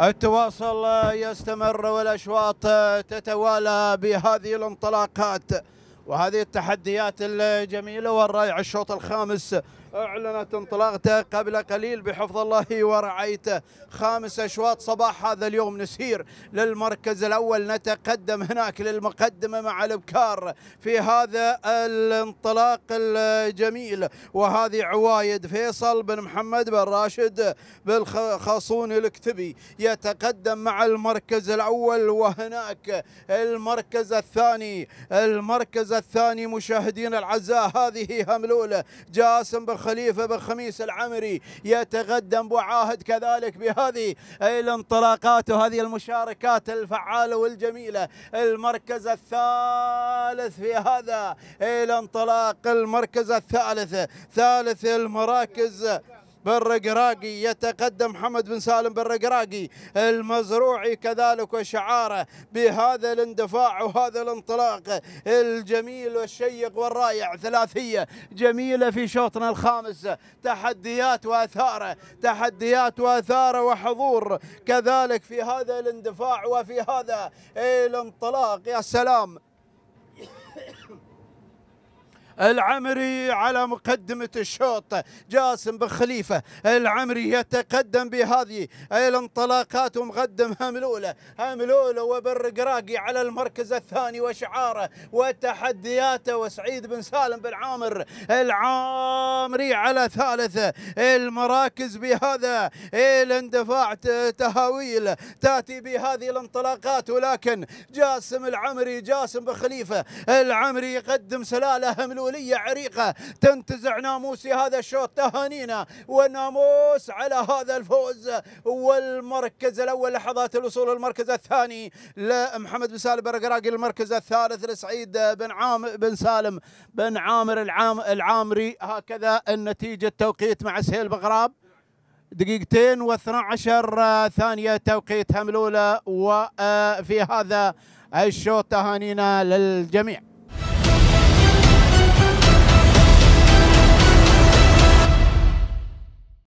التواصل يستمر والأشواط تتوالى بهذه الانطلاقات وهذه التحديات الجميلة والرائعة الشوط الخامس أعلنت انطلاقته قبل قليل بحفظ الله ورعايته خامس أشواط صباح هذا اليوم نسير للمركز الأول نتقدم هناك للمقدمة مع الابكار في هذا الانطلاق الجميل وهذه عوايد فيصل بن محمد بن راشد بالخاصون الكتبي يتقدم مع المركز الأول وهناك المركز الثاني المركز الثاني مشاهدين العزاء هذه هملولة جاسم بن خليفة بن خميس العمري يتقدم وعاهد كذلك بهذه الانطلاقات وهذه المشاركات الفعالة والجميلة المركز الثالث في هذا الانطلاق المركز الثالث ثالث المراكز بالرقراقي يتقدم حمد بن سالم بالرقراقي المزروعي كذلك وشعاره بهذا الاندفاع وهذا الانطلاق الجميل والشيق والرائع ثلاثية جميلة في شوطنا الخامس تحديات وأثارة تحديات وأثارة وحضور كذلك في هذا الاندفاع وفي هذا الانطلاق يا سلام العمري على مقدمة الشوط جاسم بن خليفة العمري يتقدم بهذه الانطلاقات ومقدم هاملولة هاملولة وبالرقراقي على المركز الثاني وشعاره وتحدياته وسعيد بن سالم بن عامر العامري على ثالث المراكز بهذا الاندفاع تهاويل تاتي بهذه الانطلاقات ولكن جاسم العمري جاسم بن خليفة العمري يقدم سلالة هاملولة مسؤولية عريقة تنتزع ناموس هذا الشوط تهانينا وناموس على هذا الفوز والمركز الأول لحظات الوصول المركز الثاني لمحمد بن سالم برقراقي المركز الثالث لسعيد بن عام بن سالم بن عامر العام العامري هكذا النتيجة التوقيت مع سهيل بغراب دقيقتين و12 ثانية توقيت هملولة وفي آه، هذا الشوط تهانينا للجميع